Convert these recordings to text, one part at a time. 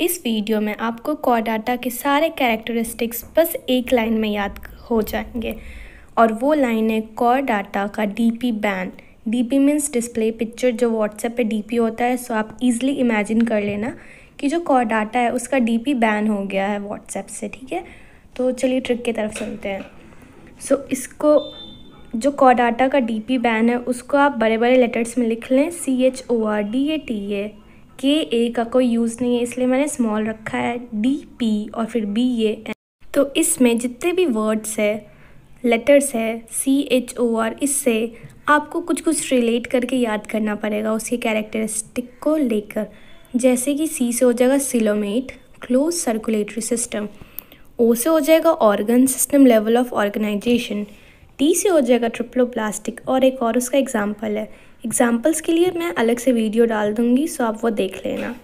इस वीडियो में आपको कॉडाटा के सारे कैरेक्टरिस्टिक्स बस एक लाइन में याद हो जाएंगे और वो लाइन है कॉडाटा का DP ban DP means display picture जो व्हाट्सएप पे डीपी होता है सो आप इजीली इमेजिन कर लेना कि जो कॉडाटा है उसका डीपी बैन हो गया है व्हाट्सएप से ठीक है तो चलिए ट्रिक की तरफ चलते हैं सो so, इसको जो कॉडाटा का पी बैन है उसको आप बड़े बड़े लेटर्स में लिख लें C H O R D A T A के ए का कोई यूज़ नहीं है इसलिए मैंने स्मॉल रखा है डी पी और फिर बी ए एन तो इसमें जितने भी वर्ड्स है लेटर्स है सी एच ओ आर इससे आपको कुछ कुछ रिलेट करके याद करना पड़ेगा उसके कैरेक्टरिस्टिक को लेकर जैसे कि सी से हो जाएगा coelomate close circulatory system O से हो जाएगा organ system level of organisation T से हो जाएगा ट्रिप्लो प्लास्टिक और एक और उसका एग्ज़ाम्पल है एग्ज़ाम्पल्स के लिए मैं अलग से वीडियो डाल दूँगी सो आप वो देख लेना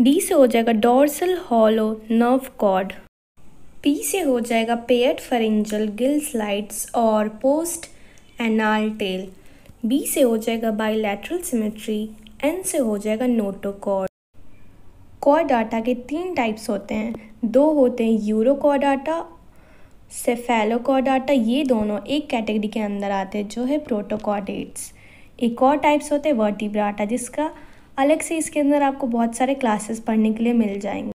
डी से हो जाएगा dorsal hollow nerve cord P से हो जाएगा पेयट फरिंजल गिल स्लाइड्स और पोस्ट एनाल टेल बी से हो जाएगा बाइलैटरल सिमेट्री एन से हो जाएगा नोटोकॉर्ड कॉर्ड डाटा के तीन टाइप्स होते हैं दो होते हैं यूरो डाटा सेफेलोकॉडाटा ये दोनों एक कैटेगरी के अंदर आते हैं जो है प्रोटोकॉडेट्स एक और टाइप्स होते हैं वर्टिब्राटा जिसका अलग से इसके अंदर आपको बहुत सारे क्लासेस पढ़ने के लिए मिल जाएंगे